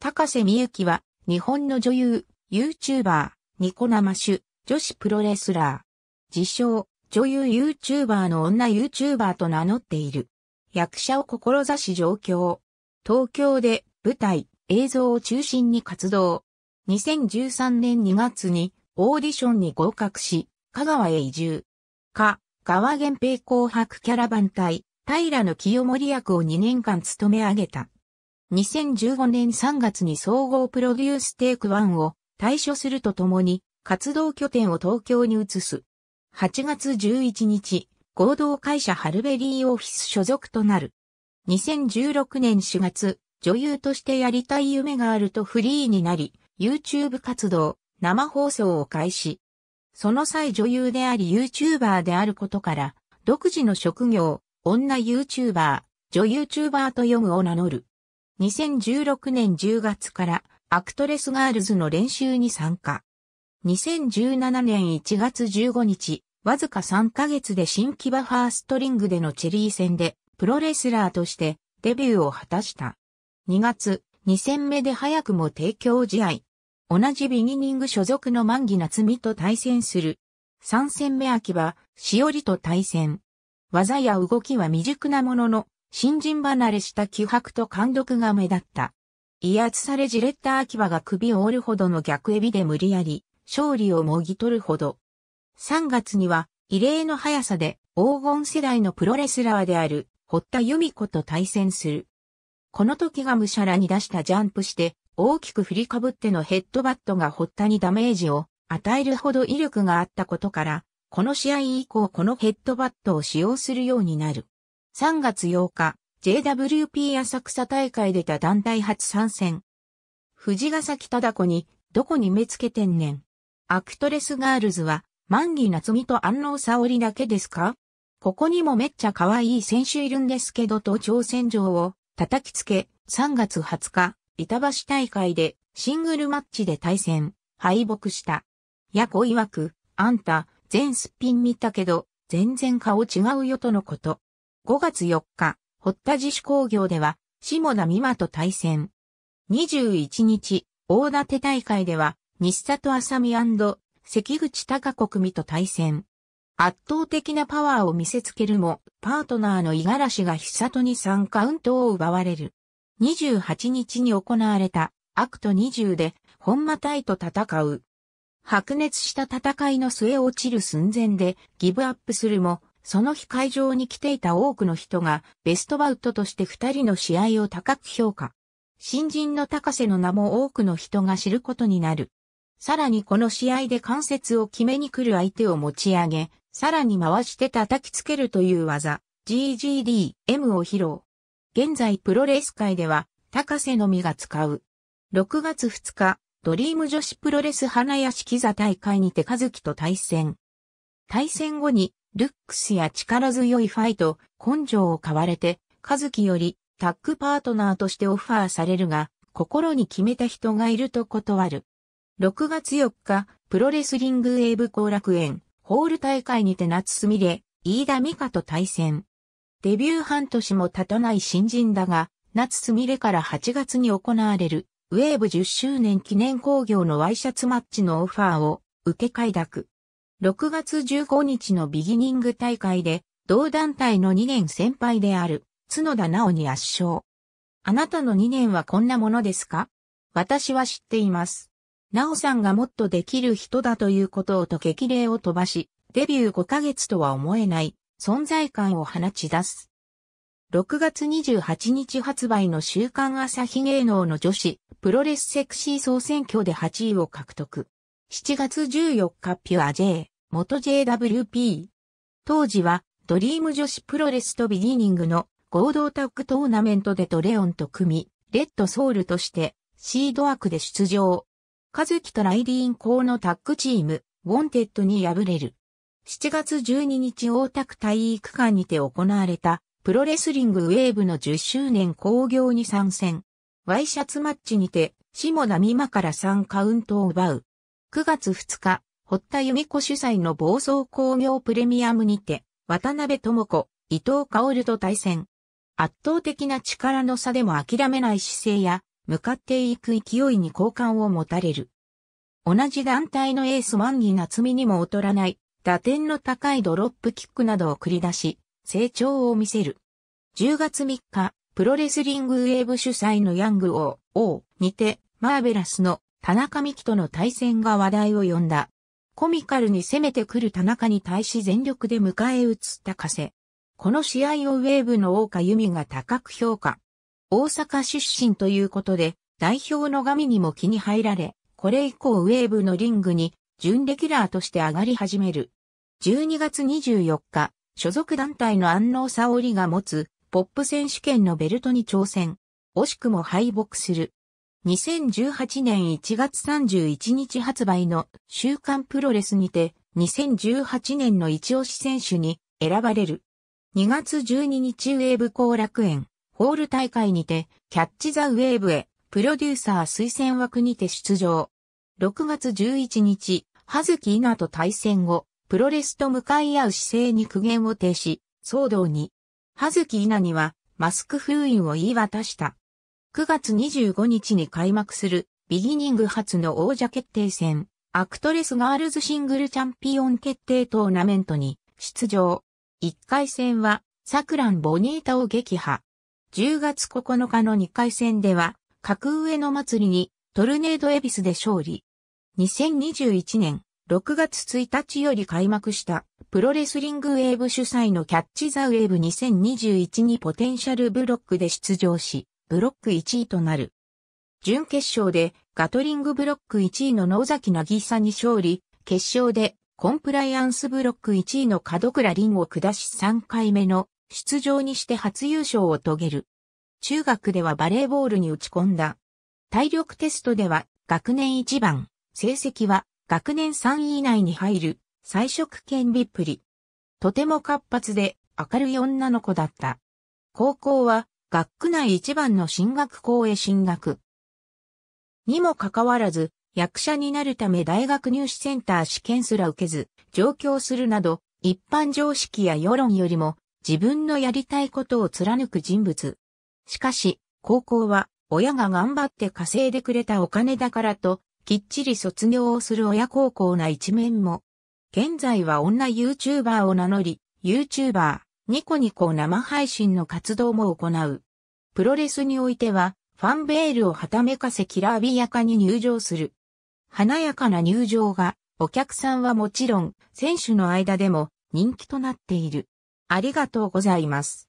高瀬美幸は、日本の女優、YouTuber、ニコ生主、女子プロレスラー。自称、女優 YouTuber の女 YouTuber と名乗っている。役者を志し上京。東京で舞台、映像を中心に活動。2013年2月にオーディションに合格し、香川へ移住。か、川源平紅白キャラバン隊、平野清盛役を2年間務め上げた。2015年3月に総合プロデューステイク1を退所するとともに活動拠点を東京に移す。8月11日、合同会社ハルベリーオフィス所属となる。2016年4月、女優としてやりたい夢があるとフリーになり、YouTube 活動、生放送を開始。その際女優であり YouTuber であることから、独自の職業、女 YouTuber、女 YouTuber と読むを名乗る。2016年10月からアクトレスガールズの練習に参加。2017年1月15日、わずか3ヶ月で新木場ファーストリングでのチェリー戦でプロレスラーとしてデビューを果たした。2月、2戦目で早くも提供試合。同じビギニング所属の万木夏美と対戦する。3戦目秋葉、しおりと対戦。技や動きは未熟なものの、新人離れした気迫と貫禄が目立った。威圧されじれった秋葉が首を折るほどの逆エビで無理やり、勝利をもぎ取るほど。3月には、異例の速さで、黄金世代のプロレスラーである、堀田由美子と対戦する。この時がむしゃらに出したジャンプして、大きく振りかぶってのヘッドバットが堀田にダメージを与えるほど威力があったことから、この試合以降このヘッドバットを使用するようになる。3月8日、JWP 浅草大会でた団体初参戦。藤ヶ崎忠子に、どこに目つけてんねん。アクトレスガールズは、万木夏美と安納沙織だけですかここにもめっちゃ可愛い選手いるんですけどと挑戦状を叩きつけ、3月20日、板橋大会でシングルマッチで対戦、敗北した。ヤコ曰く、あんた、全すっぴん見たけど、全然顔違うよとのこと。5月4日、堀田自主工業では、下田美馬と対戦。21日、大館大会では、西里麻美関口貴子組と対戦。圧倒的なパワーを見せつけるも、パートナーの五十嵐が久里に3カウントを奪われる。28日に行われた、アクト20で、本間隊と戦う。白熱した戦いの末落ちる寸前でギブアップするも、その日会場に来ていた多くの人がベストバウトとして二人の試合を高く評価。新人の高瀬の名も多くの人が知ることになる。さらにこの試合で関節を決めに来る相手を持ち上げ、さらに回して叩きつけるという技、GGD、M を披露。現在プロレス界では、高瀬のみが使う。6月2日、ドリーム女子プロレス花屋敷座大会にて和樹と対戦。対戦後に、ルックスや力強いファイト、根性を買われて、和樹よりタッグパートナーとしてオファーされるが、心に決めた人がいると断る。6月4日、プロレスリングウェーブ後楽園、ホール大会にて夏すみれ、飯田美香と対戦。デビュー半年も経たない新人だが、夏すみれから8月に行われる、ウェーブ10周年記念工業のワイシャツマッチのオファーを受け快諾。6月15日のビギニング大会で、同団体の2年先輩である、角田直に圧勝。あなたの2年はこんなものですか私は知っています。直さんがもっとできる人だということをと激励を飛ばし、デビュー5ヶ月とは思えない存在感を放ち出す。6月28日発売の週刊朝日芸能の女子プロレスセクシー総選挙で8位を獲得。7月14日ピュア J、元 JWP。当時は、ドリーム女子プロレスとビギニングの合同タッグトーナメントでドレオンと組み、レッドソウルとして、シード枠で出場。カズキとライディーンーのタッグチーム、ウォンテッドに敗れる。7月12日大田区体育館にて行われた、プロレスリングウェーブの10周年興行に参戦。ワイシャツマッチにて、下田美馬から3カウントを奪う、9月2日、堀田由美子主催の暴走工業プレミアムにて、渡辺智子、伊藤薫と対戦。圧倒的な力の差でも諦めない姿勢や、向かっていく勢いに好感を持たれる。同じ団体のエース万木夏美にも劣らない、打点の高いドロップキックなどを繰り出し、成長を見せる。10月3日、プロレスリングウェーブ主催のヤング王、王にて、マーベラスの田中美希との対戦が話題を呼んだ。コミカルに攻めてくる田中に対し全力で迎え撃つ高瀬。この試合をウェーブの大岡由美が高く評価。大阪出身ということで、代表の神にも気に入られ、これ以降ウェーブのリングに、準レギュラーとして上がり始める。12月24日、所属団体の安納沙織が持つ、ポップ選手権のベルトに挑戦。惜しくも敗北する。2018年1月31日発売の週刊プロレスにて2018年の一押し選手に選ばれる。2月12日ウェーブ後楽園ホール大会にてキャッチザウェーブへプロデューサー推薦枠にて出場。6月11日、葉月稲と対戦後、プロレスと向かい合う姿勢に苦言を呈し、騒動に。葉月稲にはマスク封印を言い渡した。9月25日に開幕するビギニング初の王者決定戦、アクトレスガールズシングルチャンピオン決定トーナメントに出場。1回戦は、サクラン・ボニータを撃破。10月9日の2回戦では、格上の祭りにトルネードエビスで勝利。2021年6月1日より開幕したプロレスリングウェーブ主催のキャッチザウェーブ2021にポテンシャルブロックで出場し、ブロック1位となる。準決勝でガトリングブロック1位の野崎なぎさに勝利、決勝でコンプライアンスブロック1位の門倉凛を下し3回目の出場にして初優勝を遂げる。中学ではバレーボールに打ち込んだ。体力テストでは学年1番、成績は学年3位以内に入る、彩色兼ビっぷり。とても活発で明るい女の子だった。高校は学区内一番の進学校へ進学。にもかかわらず、役者になるため大学入試センター試験すら受けず、上京するなど、一般常識や世論よりも、自分のやりたいことを貫く人物。しかし、高校は、親が頑張って稼いでくれたお金だからと、きっちり卒業をする親高校な一面も。現在は女 YouTuber を名乗り、YouTuber、ニコニコ生配信の活動も行う。プロレスにおいては、ファンベールをはためかせきらびやかに入場する。華やかな入場が、お客さんはもちろん、選手の間でも人気となっている。ありがとうございます。